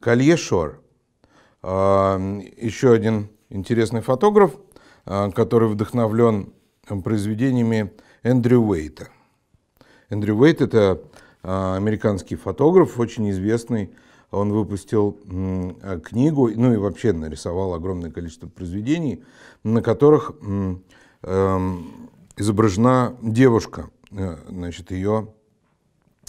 Колье Шор. А, еще один интересный фотограф, а, который вдохновлен произведениями Эндрю Уэйта. Эндрю Уэйт – это а, американский фотограф, очень известный. Он выпустил книгу, ну и вообще нарисовал огромное количество произведений, на которых эм, изображена девушка. Э, значит, ее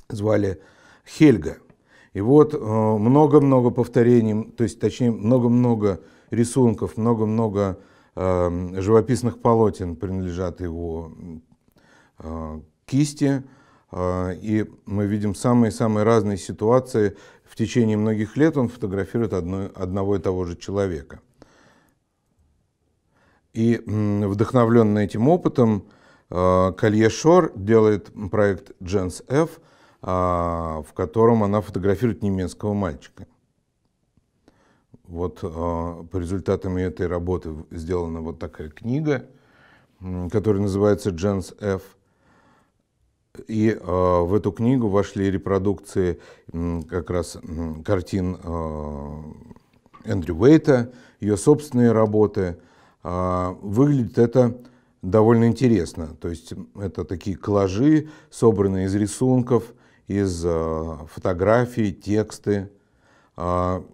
звали Хельга – и вот э, много-много повторений, то есть, точнее, много-много рисунков, много-много э, живописных полотен принадлежат его э, кисти, э, и мы видим самые-самые разные ситуации. В течение многих лет он фотографирует одно, одного и того же человека. И вдохновленный этим опытом, э, Колье Шор делает проект Дженс Ф, а, в котором она фотографирует немецкого мальчика. Вот а, по результатам этой работы сделана вот такая книга, которая называется «Дженс Ф». И а, в эту книгу вошли репродукции как раз картин Эндрю Уэйта, ее собственные работы. выглядит это довольно интересно. То есть это такие коллажи, собранные из рисунков – из э, фотографий, тексты. А,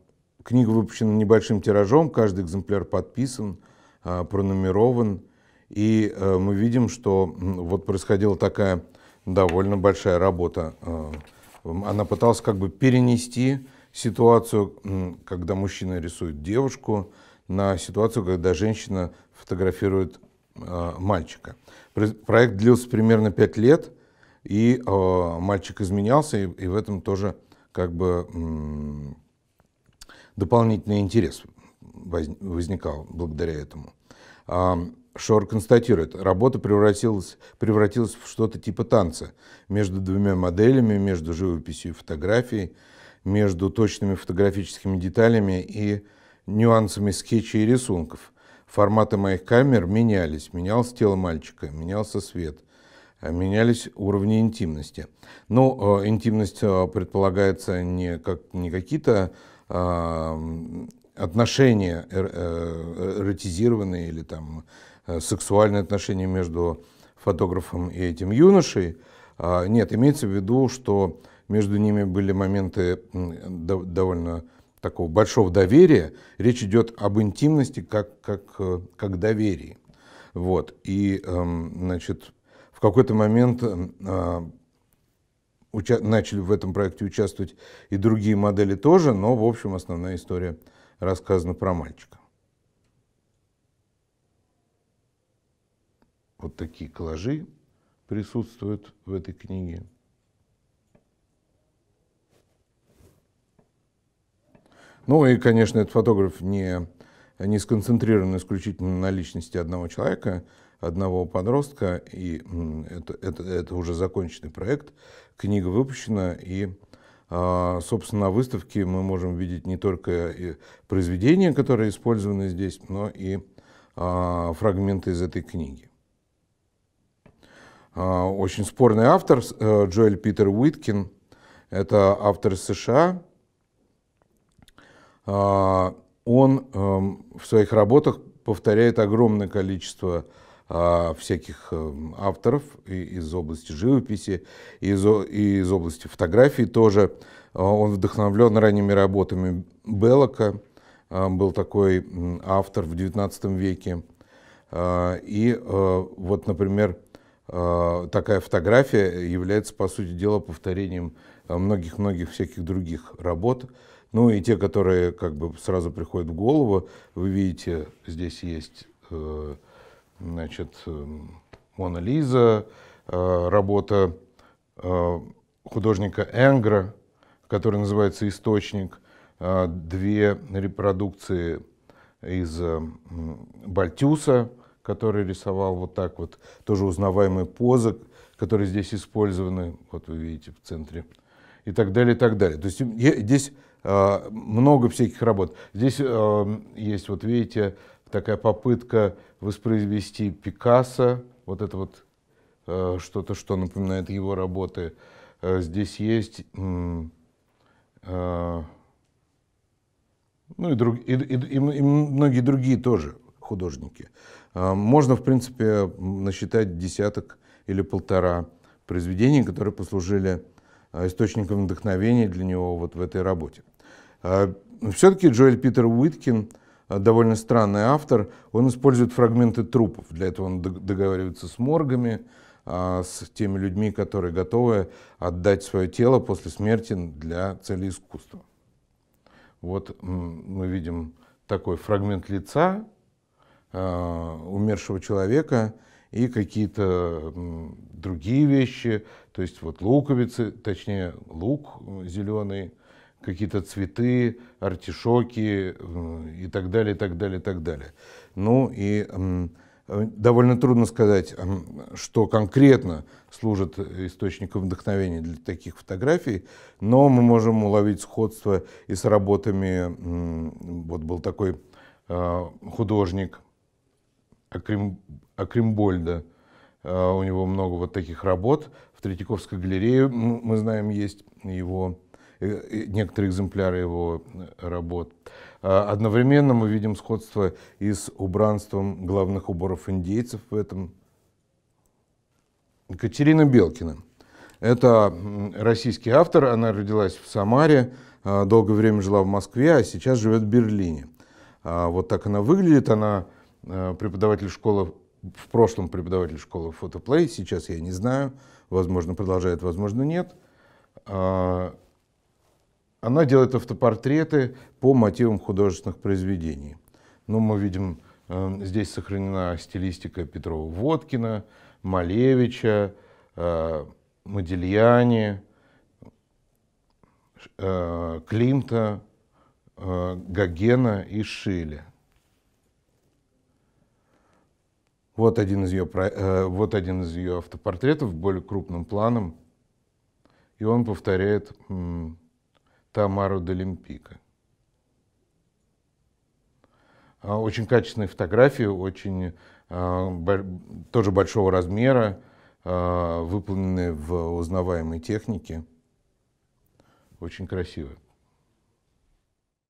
книга выпущена небольшим тиражом, каждый экземпляр подписан, а, пронумерован. И э, мы видим, что вот происходила такая довольно большая работа. А, она пыталась как бы перенести ситуацию, когда мужчина рисует девушку, на ситуацию, когда женщина фотографирует мальчика. Проект длился примерно пять лет – и э, мальчик изменялся, и, и в этом тоже как бы м- дополнительный интерес возникал благодаря этому. А, Шор констатирует, работа превратилась, превратилась в что-то типа танца между двумя моделями, между живописью и фотографией, между точными фотографическими деталями и нюансами скетчей и рисунков. Форматы моих камер менялись, менялось тело мальчика, менялся свет – Э, менялись уровни интимности. Но ну, э, интимность э, предполагается не, как, не какие-то а, отношения эротизированные или там сексуальные отношения между фотографом и этим юношей. А, нет, имеется в виду, что между ними были моменты довольно такого большого доверия. Речь идет об интимности как, как, как доверии. Вот. И, эм, значит, в какой-то момент эм, а, начали в этом проекте участвовать и другие модели тоже, но, в общем, основная история рассказана про мальчика. Вот такие коллажи присутствуют в этой книге. Ну и, конечно, этот фотограф не, не сконцентрирован исключительно на личности одного человека, одного подростка, и это, это, это уже законченный проект. Книга выпущена, и, а, собственно, на выставке мы можем видеть не только э, произведения, которые использованы здесь, но и а, фрагменты из этой книги. А, очень спорный автор э, Джоэль Питер Уиткин, это автор США. Он эм, в своих работах повторяет огромное количество а, всяких э, авторов из области живописи, из, из области фотографии тоже. А, он вдохновлен ранними работами Беллока, а, был такой автор в XIX веке. И э, вот, например, такая фотография является, по сути дела, повторением э, многих-многих всяких других работ. Ну и те, которые как бы сразу приходят в голову, вы видите, здесь есть значит, эм, Мона Лиза, э, работа э, художника Энгра, который называется «Источник», э, две репродукции из Бальтюса, который рисовал вот так вот, тоже узнаваемые позы, которые здесь использованы, вот вы видите в центре, и так далее, и так далее. То есть здесь много всяких работ. Здесь есть, вот видите, такая попытка воспроизвести Пикассо, вот это вот э, что-то, что напоминает его работы. Э, здесь есть э, ну и, друг, и, и, и многие другие тоже художники. Э, можно, в принципе, насчитать десяток или полтора произведений, которые послужили э, источником вдохновения для него вот в этой работе. Э, Все-таки Джоэль Питер Уиткин – Э, довольно странный автор. Он использует фрагменты трупов. Для этого он договаривается с моргами, а, с теми людьми, которые готовы отдать свое тело после смерти для цели искусства. Вот мы видим такой фрагмент лица а, умершего человека и какие-то другие вещи, то есть вот луковицы, точнее лук э, зеленый, какие-то цветы, артишоки э, и так далее, и так далее, и так далее. Ну и э, довольно трудно сказать, что конкретно служит источником вдохновения для таких фотографий, но мы можем уловить сходство и с работами, вот был такой э, художник Акрим, Акримбольда, у него много вот таких работ, в Третьяковской галерее, мы знаем, есть его Э, некоторые экземпляры его э, работ. А, одновременно мы видим сходство и с убранством главных уборов индейцев в этом. Екатерина Белкина. Это российский автор, она родилась в Самаре, а, долгое время жила в Москве, а сейчас живет в Берлине. А, вот так она выглядит, она э, преподаватель школы, в прошлом преподаватель школы фотоплей, сейчас я не знаю, возможно продолжает, возможно нет. Она делает автопортреты по мотивам художественных произведений. Ну, мы видим, э, здесь сохранена стилистика Петрова-Водкина, Малевича, э, Модельяне, э, Климта, Гогена и Шиля. Вот один из ее, вот один из ее автопортретов более крупным планом. И он повторяет Тамару Долимпика. А, очень качественные фотографии, очень а, тоже большого размера, а, выполненные в узнаваемой технике. Очень красивые.